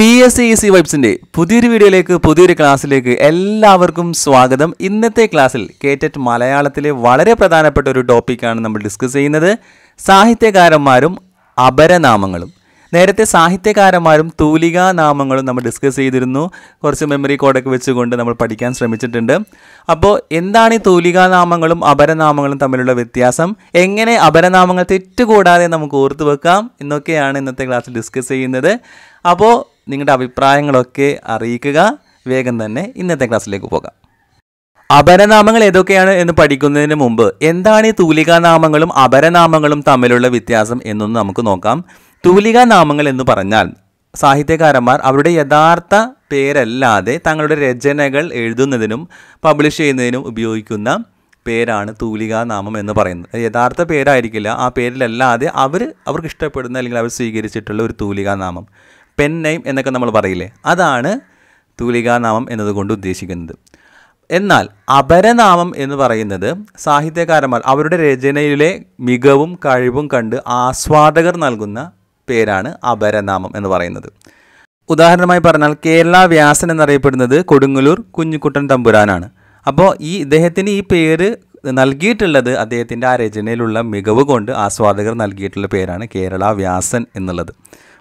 P S C C വൈബ്സിൻ്റെ പുതിയൊരു വീഡിയോയിലേക്ക് പുതിയൊരു ക്ലാസ്സിലേക്ക് എല്ലാവർക്കും സ്വാഗതം ഇന്നത്തെ ക്ലാസ്സിൽ കേറ്ററ്റ് e മലയാളത്തിലെ വളരെ പ്രധാനപ്പെട്ട ഒരു ടോപ്പിക്കാണ് നമ്മൾ ഡിസ്കസ് ചെയ്യുന്നത് സാഹിത്യകാരന്മാരും അപരനാമങ്ങളും നേരത്തെ സാഹിത്യകാരന്മാരും തൂലികാ നാമങ്ങളും നമ്മൾ ഡിസ്കസ് ചെയ്തിരുന്നു കുറച്ച് മെമ്മറി കോഡൊക്കെ വെച്ചുകൊണ്ട് നമ്മൾ പഠിക്കാൻ ശ്രമിച്ചിട്ടുണ്ട് അപ്പോൾ എന്താണ് ഈ തൂലികാ നാമങ്ങളും അപരനാമങ്ങളും തമ്മിലുള്ള വ്യത്യാസം എങ്ങനെ അപരനാമങ്ങൾ തെറ്റുകൂടാതെ നമുക്ക് ഓർത്തു വെക്കാം എന്നൊക്കെയാണ് ഇന്നത്തെ ക്ലാസ്സിൽ ഡിസ്കസ് ചെയ്യുന്നത് അപ്പോൾ നിങ്ങളുടെ അഭിപ്രായങ്ങളൊക്കെ അറിയിക്കുക വേഗം തന്നെ ഇന്നത്തെ ക്ലാസ്സിലേക്ക് പോകാം അപരനാമങ്ങൾ ഏതൊക്കെയാണ് എന്ന് പഠിക്കുന്നതിന് മുമ്പ് എന്താണ് ഈ തൂലികാനാമങ്ങളും അപരനാമങ്ങളും തമ്മിലുള്ള വ്യത്യാസം എന്നൊന്ന് നമുക്ക് നോക്കാം തൂലികാനാമങ്ങൾ എന്ന് പറഞ്ഞാൽ സാഹിത്യകാരന്മാർ അവരുടെ യഥാർത്ഥ പേരല്ലാതെ തങ്ങളുടെ രചനകൾ എഴുതുന്നതിനും പബ്ലിഷ് ചെയ്യുന്നതിനും ഉപയോഗിക്കുന്ന പേരാണ് തൂലികാനാമം എന്ന് പറയുന്നത് യഥാർത്ഥ പേരായിരിക്കില്ല ആ പേരിലല്ലാതെ അവർ അവർക്ക് ഇഷ്ടപ്പെടുന്ന അല്ലെങ്കിൽ അവർ സ്വീകരിച്ചിട്ടുള്ള ഒരു തൂലികാനാമം പെൻ നെയിം എന്നൊക്കെ നമ്മൾ പറയില്ലേ അതാണ് തൂലികാനാമം എന്നതുകൊണ്ട് ഉദ്ദേശിക്കുന്നത് എന്നാൽ അപരനാമം എന്ന് പറയുന്നത് സാഹിത്യകാരന്മാർ അവരുടെ രചനയിലെ മികവും കഴിവും കണ്ട് ആസ്വാദകർ നൽകുന്ന പേരാണ് അപരനാമം എന്ന് പറയുന്നത് ഉദാഹരണമായി പറഞ്ഞാൽ കേരള വ്യാസൻ എന്നറിയപ്പെടുന്നത് കൊടുങ്ങല്ലൂർ കുഞ്ഞുകുട്ടൻ തമ്പുരാനാണ് അപ്പോൾ ഈ ഇദ്ദേഹത്തിന് ഈ പേര് നൽകിയിട്ടുള്ളത് അദ്ദേഹത്തിൻ്റെ ആ രചനയിലുള്ള മികവ് കൊണ്ട് ആസ്വാദകർ നൽകിയിട്ടുള്ള പേരാണ് കേരള വ്യാസൻ എന്നുള്ളത്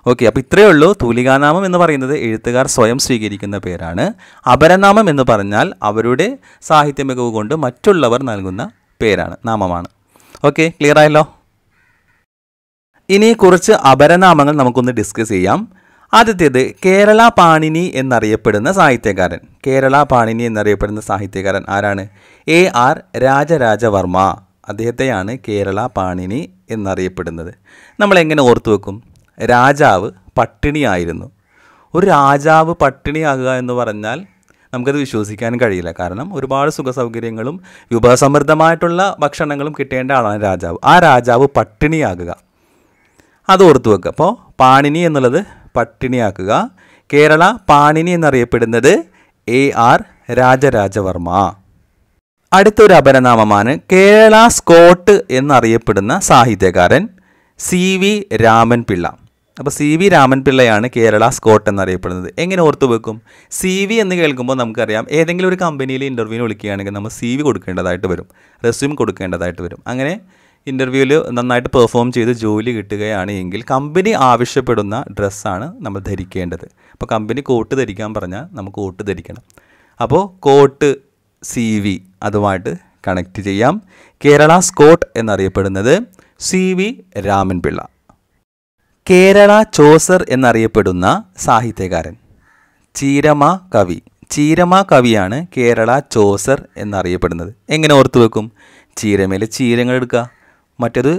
ഓക്കെ അപ്പോൾ ഇത്രയേ ഉള്ളൂ തൂലികാനാമം എന്ന് പറയുന്നത് എഴുത്തുകാർ സ്വയം സ്വീകരിക്കുന്ന പേരാണ് അപരനാമം എന്ന് പറഞ്ഞാൽ അവരുടെ സാഹിത്യ മികവ് കൊണ്ട് മറ്റുള്ളവർ നൽകുന്ന പേരാണ് നാമമാണ് ഓക്കെ ക്ലിയർ ആയല്ലോ ഇനി കുറച്ച് അപരനാമങ്ങൾ നമുക്കൊന്ന് ഡിസ്കസ് ചെയ്യാം ആദ്യത്തേത് കേരള പാണിനി എന്നറിയപ്പെടുന്ന സാഹിത്യകാരൻ കേരള പാണിനി എന്നറിയപ്പെടുന്ന സാഹിത്യകാരൻ ആരാണ് എ ആർ രാജരാജവർമ്മ അദ്ദേഹത്തെയാണ് കേരള പാണിനി എന്നറിയപ്പെടുന്നത് നമ്മൾ എങ്ങനെ ഓർത്തു വെക്കും രാജാവ് പട്ടിണിയായിരുന്നു ഒരു രാജാവ് പട്ടിണിയാകുക എന്ന് പറഞ്ഞാൽ നമുക്കത് വിശ്വസിക്കാനും കഴിയില്ല കാരണം ഒരുപാട് സുഖ സൗകര്യങ്ങളും വിഭവസമൃദ്ധമായിട്ടുള്ള ഭക്ഷണങ്ങളും കിട്ടേണ്ട ആളാണ് രാജാവ് ആ രാജാവ് പട്ടിണിയാകുക അത് ഓർത്തു വെക്കുക അപ്പോൾ പാണിനി എന്നുള്ളത് പട്ടിണിയാക്കുക കേരള പാണിനി എന്നറിയപ്പെടുന്നത് എ ആർ രാജരാജവർമ്മ അടുത്തൊരു അപരനാമമാണ് കേരള സ്കോട്ട് എന്നറിയപ്പെടുന്ന സാഹിത്യകാരൻ സി വി രാമൻ പിള്ള അപ്പോൾ സി വി രാമൻപിള്ളയാണ് കേരള സ്കോട്ട് എന്നറിയപ്പെടുന്നത് എങ്ങനെ ഓർത്തു വെക്കും സി വി എന്ന് കേൾക്കുമ്പോൾ നമുക്കറിയാം ഏതെങ്കിലും ഒരു കമ്പനിയിൽ ഇൻ്റർവ്യൂവിന് വിളിക്കുകയാണെങ്കിൽ നമ്മൾ സി വി കൊടുക്കേണ്ടതായിട്ട് വരും റെസ്യൂം കൊടുക്കേണ്ടതായിട്ട് വരും അങ്ങനെ ഇൻ്റർവ്യൂവിൽ നന്നായിട്ട് പെർഫോം ചെയ്ത് ജോലി കിട്ടുകയാണ് എങ്കിൽ കമ്പനി ആവശ്യപ്പെടുന്ന ഡ്രസ്സാണ് നമ്മൾ ധരിക്കേണ്ടത് അപ്പോൾ കമ്പനി കോട്ട് ധരിക്കാൻ പറഞ്ഞാൽ നമുക്ക് കോട്ട് ധരിക്കണം അപ്പോൾ കോട്ട് സി വി അതുമായിട്ട് കണക്റ്റ് ചെയ്യാം കേരള സ്കോട്ട് എന്നറിയപ്പെടുന്നത് C V Ramanpillai Kerala Chaucer എന്നറിയപ്പെടുന്ന സാഹിത്യകാരൻ ചീരമ കവി ചീരമ കവിയാണ് കേരള ചോസർ എന്നറിയപ്പെടുന്നത് എങ്ങനെ ഓർത്തു വെക്കും ചീരമേലെ ചീരങ്ങൾ എടുക്കുക മറ്റത്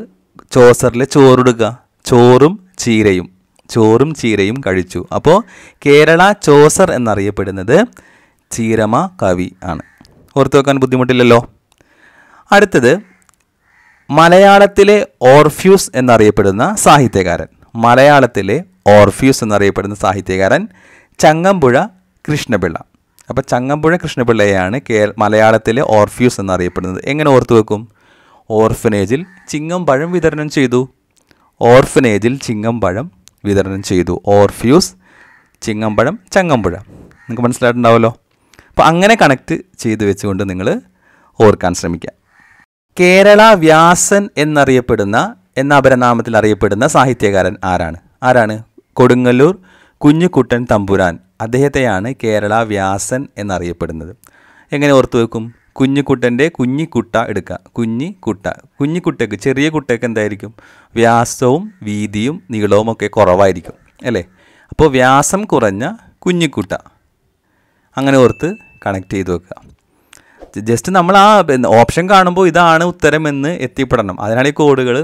ചോസറിലെ ചോറെടുക്കുക ചോറും ചീരയും ചോറും ചീരയും കഴിച്ചു അപ്പോൾ കേരള ചോസർ എന്നറിയപ്പെടുന്നത് ചീരമ കവി ആണ് ഓർത്തു വെക്കാൻ ബുദ്ധിമുട്ടില്ലല്ലോ അടുത്തത് മലയാളത്തിലെ ഓർഫ്യൂസ് എന്നറിയപ്പെടുന്ന സാഹിത്യകാരൻ മലയാളത്തിലെ ഓർഫ്യൂസ് എന്നറിയപ്പെടുന്ന സാഹിത്യകാരൻ ചങ്ങമ്പുഴ കൃഷ്ണപിള്ള അപ്പോൾ ചങ്ങമ്പുഴ കൃഷ്ണപിള്ളയാണ് കേ മലയാളത്തിലെ ഓർഫ്യൂസ് എന്നറിയപ്പെടുന്നത് എങ്ങനെ ഓർത്തു വെക്കും ഓർഫനേജിൽ ചിങ്ങം പഴം വിതരണം ചെയ്തു ഓർഫനേജിൽ ചിങ്ങം പഴം വിതരണം ചെയ്തു ഓർഫ്യൂസ് ചിങ്ങമ്പഴം ചങ്ങമ്പുഴ നിങ്ങൾക്ക് മനസ്സിലായിട്ടുണ്ടാവുമല്ലോ അപ്പോൾ അങ്ങനെ കണക്ട് ചെയ്ത് വെച്ചുകൊണ്ട് നിങ്ങൾ ഓർക്കാൻ ശ്രമിക്കുക കേരള വ്യാസൻ എന്നറിയപ്പെടുന്ന എന്ന അപരനാമത്തിൽ അറിയപ്പെടുന്ന സാഹിത്യകാരൻ ആരാണ് ആരാണ് കൊടുങ്ങല്ലൂർ കുഞ്ഞുകുട്ടൻ തമ്പുരാൻ അദ്ദേഹത്തെയാണ് കേരള വ്യാസൻ എന്നറിയപ്പെടുന്നത് എങ്ങനെ ഓർത്തു വെക്കും കുഞ്ഞിക്കുട്ടൻ്റെ കുഞ്ഞിക്കുട്ട എടുക്കുക കുഞ്ഞിക്കുട്ട കുഞ്ഞിക്കുട്ടയ്ക്ക് ചെറിയ കുട്ടയ്ക്ക് എന്തായിരിക്കും വ്യാസവും വീതിയും നീളവും ഒക്കെ കുറവായിരിക്കും അല്ലേ അപ്പോൾ വ്യാസം കുറഞ്ഞ കുഞ്ഞിക്കുട്ട അങ്ങനെ ഓർത്ത് കണക്ട് ചെയ്ത് വെക്കുക ജസ്റ്റ് നമ്മൾ ആ ഓപ്ഷൻ കാണുമ്പോൾ ഇതാണ് ഉത്തരമെന്ന് എത്തിപ്പെടണം അതിനാണ് ഈ കോഡുകൾ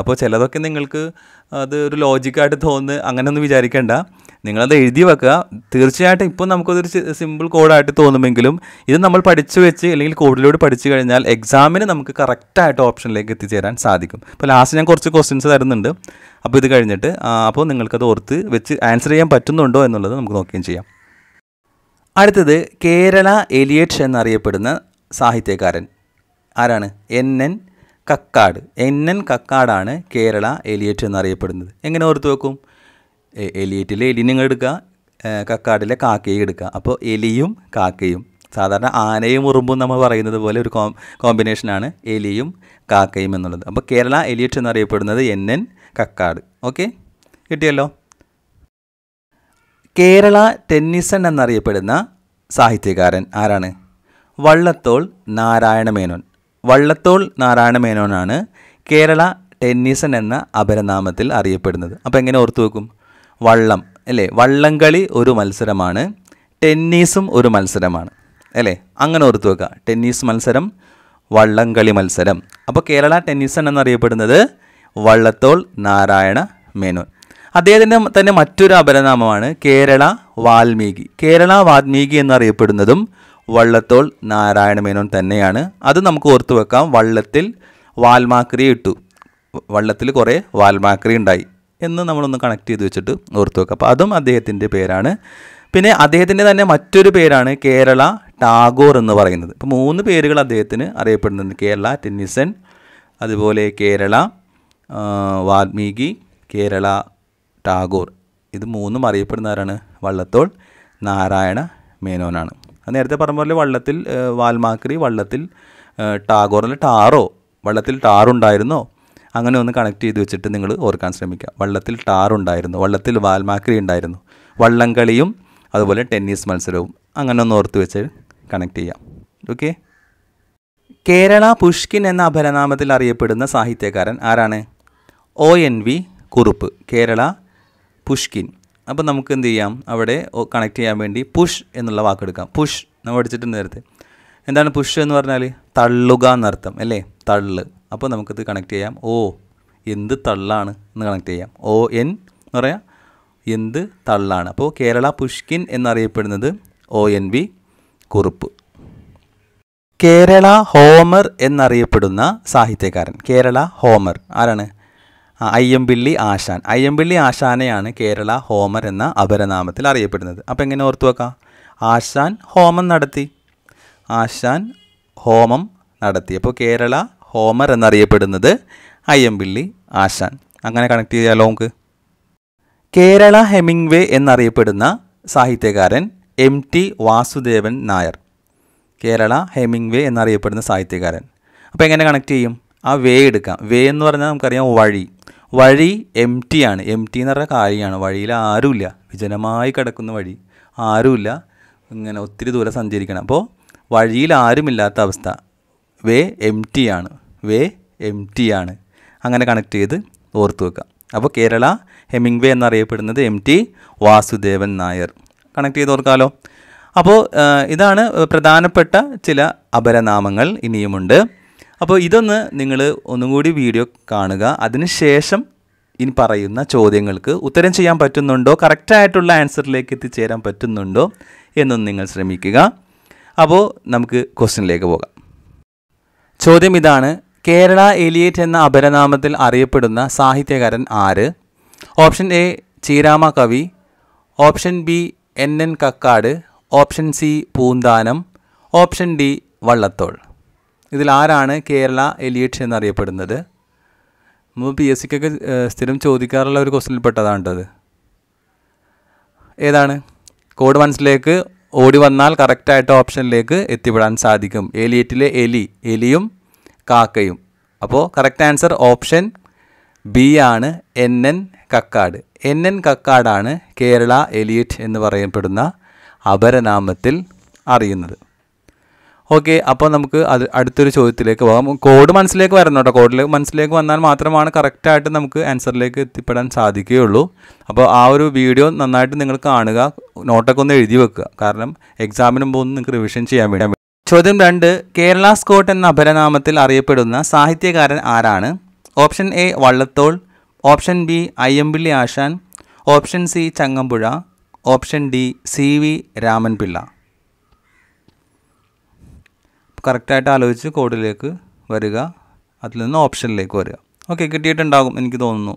അപ്പോൾ ചിലതൊക്കെ നിങ്ങൾക്ക് അത് ഒരു ലോജിക്കായിട്ട് തോന്നുന്നത് അങ്ങനെയൊന്നും വിചാരിക്കേണ്ട നിങ്ങളത് എഴുതി വെക്കുക തീർച്ചയായിട്ടും ഇപ്പോൾ നമുക്കതൊരു സിമ്പിൾ കോഡായിട്ട് തോന്നുമെങ്കിലും ഇത് നമ്മൾ പഠിച്ചു വെച്ച് അല്ലെങ്കിൽ കോഡിലൂടെ പഠിച്ചു കഴിഞ്ഞാൽ എക്സാമിന് നമുക്ക് കറക്റ്റായിട്ട് ഓപ്ഷനിലേക്ക് എത്തിച്ചേരാൻ സാധിക്കും ഇപ്പോൾ ലാസ്റ്റ് ഞാൻ കുറച്ച് ക്വസ്റ്റ്യൻസ് തരുന്നുണ്ട് അപ്പോൾ ഇത് കഴിഞ്ഞിട്ട് അപ്പോൾ നിങ്ങൾക്കത് ഓർത്ത് വെച്ച് ആൻസർ ചെയ്യാൻ പറ്റുന്നുണ്ടോ എന്നുള്ളത് നമുക്ക് നോക്കുകയും ചെയ്യാം അടുത്തത് കേരള എലിയറ്റ്സ് എന്നറിയപ്പെടുന്ന സാഹിത്യകാരൻ ആരാണ് N N Kakkad N N കക്കാടാണ് കേരള എലിയറ്റ് എന്നറിയപ്പെടുന്നത് എങ്ങനെ ഓർത്ത് വെക്കും എലിയറ്റിലെ എലി നിങ്ങൾ എടുക്കുക കക്കാടിലെ കാക്കയും എടുക്കുക അപ്പോൾ എലിയും കാക്കയും സാധാരണ ആനയും ഉറുമ്പും നമ്മൾ പറയുന്നത് പോലെ ഒരു കോം കോമ്പിനേഷനാണ് എലിയും കാക്കയും എന്നുള്ളത് അപ്പോൾ കേരള എലിയറ്റ് എന്നറിയപ്പെടുന്നത് എൻ എൻ കക്കാട് ഓക്കെ കിട്ടിയല്ലോ കേരള ടെന്നിസൺ എന്നറിയപ്പെടുന്ന സാഹിത്യകാരൻ ആരാണ് വള്ളത്തോൾ നാരായണ മേനോൻ വള്ളത്തോൾ നാരായണ മേനോനാണ് കേരള ടെന്നീസൻ എന്ന അപരനാമത്തിൽ അറിയപ്പെടുന്നത് അപ്പോൾ എങ്ങനെ ഓർത്തു വെക്കും വള്ളം അല്ലേ വള്ളംകളി ഒരു മത്സരമാണ് ടെന്നീസും ഒരു മത്സരമാണ് അല്ലേ അങ്ങനെ ഓർത്തു വെക്കുക ടെന്നീസ് മത്സരം വള്ളംകളി മത്സരം അപ്പോൾ കേരള ടെന്നീസൺ എന്നറിയപ്പെടുന്നത് വള്ളത്തോൾ നാരായണ മേനോൻ അദ്ദേഹത്തിൻ്റെ തന്നെ മറ്റൊരു അപരനാമമാണ് കേരള വാൽമീകി കേരള വാൽമീകി എന്നറിയപ്പെടുന്നതും വള്ളത്തോൾ നാരായണ മേനോൻ തന്നെയാണ് അത് നമുക്ക് ഓർത്തു വെക്കാം വള്ളത്തിൽ വാൽമാക്രി ഇട്ടു വള്ളത്തിൽ കുറേ വാൽമാക്രി ഉണ്ടായി എന്ന് നമ്മളൊന്ന് കണക്ട് ചെയ്ത് വെച്ചിട്ട് ഓർത്തു വെക്കുക അപ്പോൾ അതും അദ്ദേഹത്തിൻ്റെ പേരാണ് പിന്നെ അദ്ദേഹത്തിൻ്റെ തന്നെ മറ്റൊരു പേരാണ് കേരള ടാഗോർ എന്ന് പറയുന്നത് ഇപ്പോൾ മൂന്ന് പേരുകൾ അദ്ദേഹത്തിന് അറിയപ്പെടുന്നുണ്ട് കേരള ടെന്നിസൻ അതുപോലെ കേരള വാൽമീകി കേരള ടാഗോർ ഇത് മൂന്നും അറിയപ്പെടുന്നവരാണ് വള്ളത്തോൾ നാരായണ മേനോനാണ് നേരത്തെ പറഞ്ഞ പോലെ വള്ളത്തിൽ വാൽമാക്രി വള്ളത്തിൽ ടാഗോർ അല്ലെങ്കിൽ ടാറോ വള്ളത്തിൽ ടാറുണ്ടായിരുന്നോ അങ്ങനെ ഒന്ന് കണക്ട് ചെയ്ത് വെച്ചിട്ട് നിങ്ങൾ ഓർക്കാൻ ശ്രമിക്കുക വള്ളത്തിൽ ടാറുണ്ടായിരുന്നു വള്ളത്തിൽ വാൽമാക്രി ഉണ്ടായിരുന്നു വള്ളംകളിയും അതുപോലെ ടെന്നീസ് മത്സരവും അങ്ങനെ ഒന്ന് ഓർത്ത് വെച്ച് കണക്ട് ചെയ്യാം ഓക്കെ കേരള പുഷ്കിൻ എന്ന അപരനാമത്തിൽ അറിയപ്പെടുന്ന സാഹിത്യകാരൻ ആരാണ് O N V Kurup Kerala Pushkin അപ്പോൾ നമുക്ക് എന്ത് ചെയ്യാം അവിടെ കണക്ട് ചെയ്യാൻ വേണ്ടി പുഷ് എന്നുള്ള വാക്കെടുക്കാം പുഷ് നമ്മൾ അടിച്ചിട്ടുണ്ട് നേരത്തെ എന്താണ് പുഷ് എന്ന് പറഞ്ഞാൽ തള്ളുക എന്നർത്ഥം അല്ലേ തള്ള് അപ്പോൾ നമുക്കിത് കണക്ട് ചെയ്യാം ഓ എന്ത് തള്ളാണ് എന്ന് കണക്ട് ചെയ്യാം ഓ എൻ എന്ന് പറയാം എന്ത് തള്ളാണ് അപ്പോൾ കേരള പുഷ്കിൻ എന്നറിയപ്പെടുന്നത് O N V Kurup Kerala Homer എന്നറിയപ്പെടുന്ന സാഹിത്യകാരൻ കേരള ഹോമർ ആരാണ് അയ്യമ്പിള്ളി ആശാൻ അയ്യമ്പിള്ളി ആശാനെയാണ് കേരള ഹോമർ എന്ന അപരനാമത്തിൽ അറിയപ്പെടുന്നത് അപ്പോൾ എങ്ങനെ ഓർത്തു വെക്കാം ആശാൻ ഹോമം നടത്തി ആശാൻ ഹോമം നടത്തി അപ്പോൾ കേരള ഹോമർ എന്നറിയപ്പെടുന്നത് അയ്യമ്പിള്ളി ആശാൻ അങ്ങനെ കണക്ട് ചെയ്യാലോ നമുക്ക് കേരള ഹെമിങ്വേ എന്നറിയപ്പെടുന്ന സാഹിത്യകാരൻ M T Vasudevan Nair Kerala Hemingway എന്നറിയപ്പെടുന്ന സാഹിത്യകാരൻ അപ്പോൾ എങ്ങനെ കണക്ട് ചെയ്യും ആ വേ എടുക്കാം വേ എന്ന് പറഞ്ഞാൽ നമുക്കറിയാം വഴി വഴി എം ടി ആണ് എം ടി എന്ന് പറഞ്ഞ കാര്യമാണ് വഴിയിൽ ആരുമില്ല വിജനമായി കിടക്കുന്ന വഴി ആരുമില്ല ഇങ്ങനെ ഒത്തിരി ദൂരം സഞ്ചരിക്കണം അപ്പോൾ വഴിയിൽ ആരുമില്ലാത്ത അവസ്ഥ വേ എം ടി ആണ് വേ എം ടി ആണ് അങ്ങനെ കണക്ട് ചെയ്ത് ഓർത്ത് വെക്കുക അപ്പോൾ കേരള ഹെമിംഗ് വേ എന്നറിയപ്പെടുന്നത് M T Vasudevan Nair connect ചെയ്ത് ഓർക്കാമല്ലോ അപ്പോൾ ഇതാണ് പ്രധാനപ്പെട്ട ചില അപരനാമങ്ങൾ ഇനിയുമുണ്ട് അപ്പോൾ ഇതൊന്ന് നിങ്ങൾ ഒന്നും കൂടി വീഡിയോ കാണുക അതിനുശേഷം ഇനി പറയുന്ന ചോദ്യങ്ങൾക്ക് ഉത്തരം ചെയ്യാൻ പറ്റുന്നുണ്ടോ കറക്റ്റായിട്ടുള്ള ആൻസറിലേക്ക് എത്തിച്ചേരാൻ പറ്റുന്നുണ്ടോ എന്നൊന്ന് നിങ്ങൾ ശ്രമിക്കുക അപ്പോൾ നമുക്ക് ക്വസ്റ്റിനിലേക്ക് പോകാം ചോദ്യം ഇതാണ് കേരള എലിയേറ്റ് എന്ന അപരനാമത്തിൽ അറിയപ്പെടുന്ന സാഹിത്യകാരൻ ആര് ഓപ്ഷൻ എ ചീരാമ കവി option B N N Kakkad option C Poonthanam option D Vallathol ഇതിൽ ആരാണ് കേരള എലിയറ്റ് എന്നറിയപ്പെടുന്നത് നമ്മൾ പി എസ് സിക്കൊക്കെ സ്ഥിരം ചോദിക്കാറുള്ള ഒരു ക്വസ്റ്റനിൽപ്പെട്ടതാണിട്ടത് ഏതാണ് കോഡ് വൺസിലേക്ക് ഓടി വന്നാൽ കറക്റ്റായിട്ട് ഓപ്ഷനിലേക്ക് എത്തിപ്പെടാൻ സാധിക്കും എലിയറ്റിലെ എലി എലിയും കാക്കയും അപ്പോൾ കറക്റ്റ് ആൻസർ ഓപ്ഷൻ ബി ആണ് N N Kakkad N N കക്കാടാണ് കേരള എലിയറ്റ് എന്ന് പറയപ്പെടുന്ന അപരനാമത്തിൽ അറിയുന്നത് ഓക്കെ അപ്പോൾ നമുക്ക് അത് അടുത്തൊരു ചോദ്യത്തിലേക്ക് പോകാം കോഡ് മനസ്സിലേക്ക് വരണം കേട്ടോ കോഡിൽ മനസ്സിലേക്ക് വന്നാൽ മാത്രമാണ് കറക്റ്റായിട്ട് നമുക്ക് ആൻസറിലേക്ക് എത്തിപ്പെടാൻ സാധിക്കുകയുള്ളൂ അപ്പോൾ ആ ഒരു വീഡിയോ നന്നായിട്ട് നിങ്ങൾ കാണുക നോട്ടൊക്കെ ഒന്ന് എഴുതി വെക്കുക കാരണം എക്സാമിന് മുമ്പ് ഒന്ന് നിങ്ങൾക്ക് റിവിഷൻ ചെയ്യാൻ വേണ്ടി ചോദ്യം രണ്ട് കേരള സ്കോട്ട് എന്ന അപരനാമത്തിൽ അറിയപ്പെടുന്ന സാഹിത്യകാരൻ ആരാണ് option A Vallathol option B Ayyampilly Asan option C Changampuzha option D C V Ramanpillai കറക്റ്റായിട്ട് ആലോചിച്ച് കോഡിലേക്ക് വരിക അതിൽ നിന്ന് ഓപ്ഷനിലേക്ക് വരിക ഓക്കെ കിട്ടിയിട്ടുണ്ടാകും എനിക്ക് തോന്നുന്നു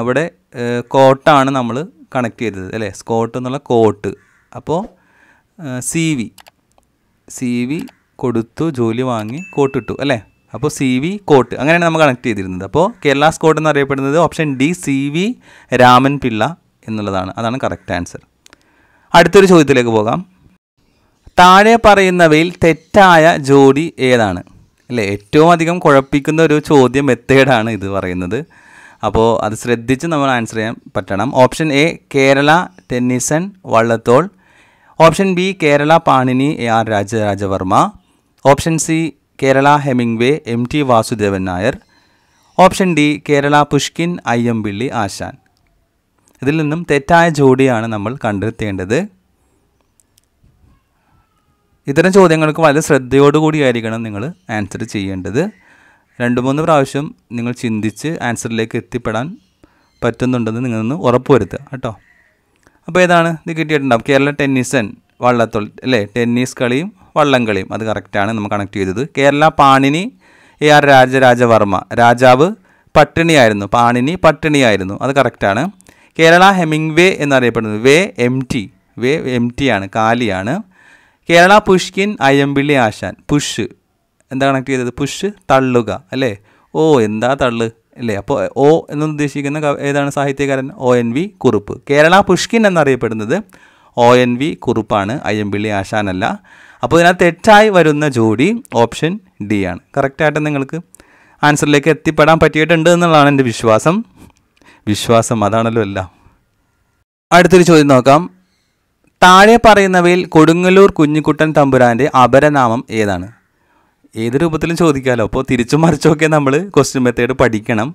അവിടെ കോട്ടാണ് നമ്മൾ കണക്ട് ചെയ്തത് അല്ലേ സ്കോട്ട് എന്നുള്ള കോട്ട് അപ്പോൾ സി വി സി വി കൊടുത്തു ജോലി വാങ്ങി കോട്ടിട്ടു അല്ലേ അപ്പോൾ സി വി കോട്ട് അങ്ങനെയാണ് നമ്മൾ കണക്ട് ചെയ്തിരുന്നത് അപ്പോൾ കേരള സ്കോട്ട് എന്നറിയപ്പെടുന്നത് option D C V Raman Pillai എന്നുള്ളതാണ് അതാണ് കറക്റ്റ് ആൻസർ അടുത്തൊരു ചോദ്യത്തിലേക്ക് പോകാം താഴെ പറയുന്നവയിൽ തെറ്റായ ജോഡി ഏതാണ് അല്ലേ ഏറ്റവും അധികം കുഴപ്പിക്കുന്ന ഒരു ചോദ്യം മെത്തേഡാണ് ഇത് പറയുന്നത് അപ്പോൾ അത് ശ്രദ്ധിച്ച് നമ്മൾ ആൻസർ ചെയ്യാൻ പറ്റണം option A Kerala Tennyson Vallathol option B Kerala Panini A R Rajarajavarma option C Kerala Hemingway M T Vasudevan Nair option D Kerala Pushkin Ayyampilly Asan ഇതിൽ നിന്നും തെറ്റായ ജോഡിയാണ് നമ്മൾ കണ്ടെത്തേണ്ടത് ഇത്തരം ചോദ്യങ്ങൾക്ക് വളരെ ശ്രദ്ധയോടുകൂടിയായിരിക്കണം നിങ്ങൾ ആൻസർ ചെയ്യേണ്ടത് രണ്ട് മൂന്ന് പ്രാവശ്യം നിങ്ങൾ ചിന്തിച്ച് ആൻസറിലേക്ക് എത്തിപ്പെടാൻ പറ്റുന്നുണ്ടെന്ന് നിങ്ങളൊന്ന് ഉറപ്പുവരുത്തുക കേട്ടോ അപ്പോൾ ഏതാണ് ഇത് കിട്ടിയിട്ടുണ്ടാവും കേരള ടെന്നീസൻ വള്ളത്തൊൾ അല്ലേ ടെന്നീസ് കളിയും വള്ളം കളിയും അത് കറക്റ്റാണ് നമ്മൾ കണക്ട് ചെയ്തത് കേരള പാണിനി എ ആർ രാജരാജവർമ്മ രാജാവ് പട്ടിണിയായിരുന്നു പാണിനി പട്ടിണിയായിരുന്നു അത് കറക്റ്റാണ് കേരള ഹെമിങ് വേ എന്നറിയപ്പെടുന്നത് way M T way M T ആണ് കാലിയാണ് കേരള പുഷ്കിൻ അയ്യമ്പിള്ളി ആശാൻ പുഷ് എന്താ കണക്ട് ചെയ്തത് പുഷ് തള്ളുക അല്ലേ ഓ എന്താ തള്ളു അല്ലേ അപ്പോൾ ഓ ഉദ്ദേശിക്കുന്ന ഏതാണ് സാഹിത്യകാരൻ O N V Kurup Kerala Pushkin എന്നറിയപ്പെടുന്നത് ഒ എൻ വി കുറുപ്പാണ് അയ്യമ്പിള്ളി ആശാനല്ല അപ്പോൾ ഇതിനകത്ത് തെറ്റായി വരുന്ന ജോഡി ഓപ്ഷൻ ഡി ആണ് കറക്റ്റായിട്ട് നിങ്ങൾക്ക് ആൻസറിലേക്ക് എത്തിപ്പെടാൻ പറ്റിയിട്ടുണ്ട് എന്നുള്ളതാണ് എൻ്റെ വിശ്വാസം വിശ്വാസം അതാണല്ലോ എല്ലാം അടുത്തൊരു ചോദ്യം നോക്കാം താഴെ പറയുന്നവയിൽ കൊടുങ്ങല്ലൂർ കുഞ്ഞിക്കുട്ടൻ തമ്പുരാൻ്റെ അപരനാമം ഏതാണ് ഏത് രൂപത്തിലും ചോദിക്കാമല്ലോ അപ്പോൾ തിരിച്ചും മറിച്ചൊക്കെ നമ്മൾ ക്വസ്റ്റ്യൻ മെത്തേഡ് പഠിക്കണം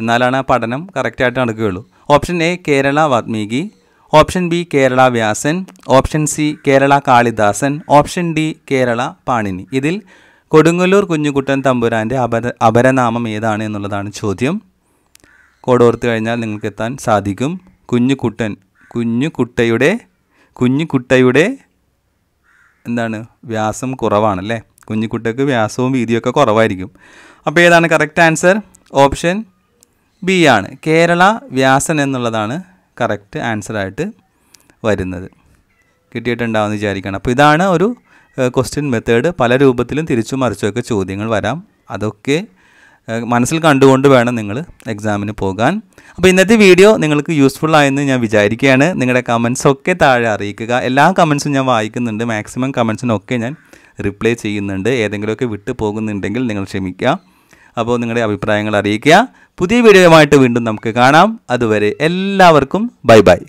എന്നാലാണ് ആ പഠനം കറക്റ്റായിട്ട് നടക്കുകയുള്ളൂ option A Kerala Valmiki option B Kerala Vyasan option C Kerala Kalidasan option D Kerala Panini ഇതിൽ കൊടുങ്ങല്ലൂർ കുഞ്ഞുകുട്ടൻ തമ്പുരാൻ്റെ അപര അപരനാമം ഏതാണ് എന്നുള്ളതാണ് ചോദ്യം കോഡ് കഴിഞ്ഞാൽ നിങ്ങൾക്ക് എത്താൻ സാധിക്കും കുഞ്ഞുകുട്ടൻ കുഞ്ഞുകുട്ടയുടെ കുഞ്ഞിക്കുട്ടയുടെ എന്താണ് വ്യാസം കുറവാണല്ലേ കുഞ്ഞിക്കുട്ടയ്ക്ക് വ്യാസവും വീതിയൊക്കെ കുറവായിരിക്കും അപ്പോൾ ഏതാണ് കറക്റ്റ് ആൻസർ ഓപ്ഷൻ ബി ആണ് കേരള വ്യാസൻ എന്നുള്ളതാണ് കറക്റ്റ് ആൻസറായിട്ട് വരുന്നത് കിട്ടിയിട്ടുണ്ടാവുമെന്ന് വിചാരിക്കണം അപ്പോൾ ഇതാണ് ഒരു ക്വസ്റ്റ്യൻ മെത്തേഡ് പല രൂപത്തിലും തിരിച്ചു മറിച്ചുമൊക്കെ ചോദ്യങ്ങൾ വരാം അതൊക്കെ മനസ്സിൽ കണ്ടുകൊണ്ട് വേണം നിങ്ങൾ എക്സാമിന് പോകാൻ അപ്പോൾ ഇന്നത്തെ വീഡിയോ നിങ്ങൾക്ക് യൂസ്ഫുൾ ആയെന്ന് ഞാൻ വിചാരിക്കുകയാണ് നിങ്ങളുടെ കമൻസൊക്കെ താഴെ അറിയിക്കുക എല്ലാ കമൻസും ഞാൻ വായിക്കുന്നുണ്ട് മാക്സിമം കമൻസിനൊക്കെ ഞാൻ റിപ്ലൈ ചെയ്യുന്നുണ്ട് ഏതെങ്കിലുമൊക്കെ വിട്ടു പോകുന്നുണ്ടെങ്കിൽ നിങ്ങൾ ക്ഷമിക്കുക അപ്പോൾ നിങ്ങളുടെ അഭിപ്രായങ്ങൾ അറിയിക്കുക പുതിയ വീഡിയോയുമായിട്ട് വീണ്ടും നമുക്ക് കാണാം അതുവരെ എല്ലാവർക്കും ബൈ ബൈ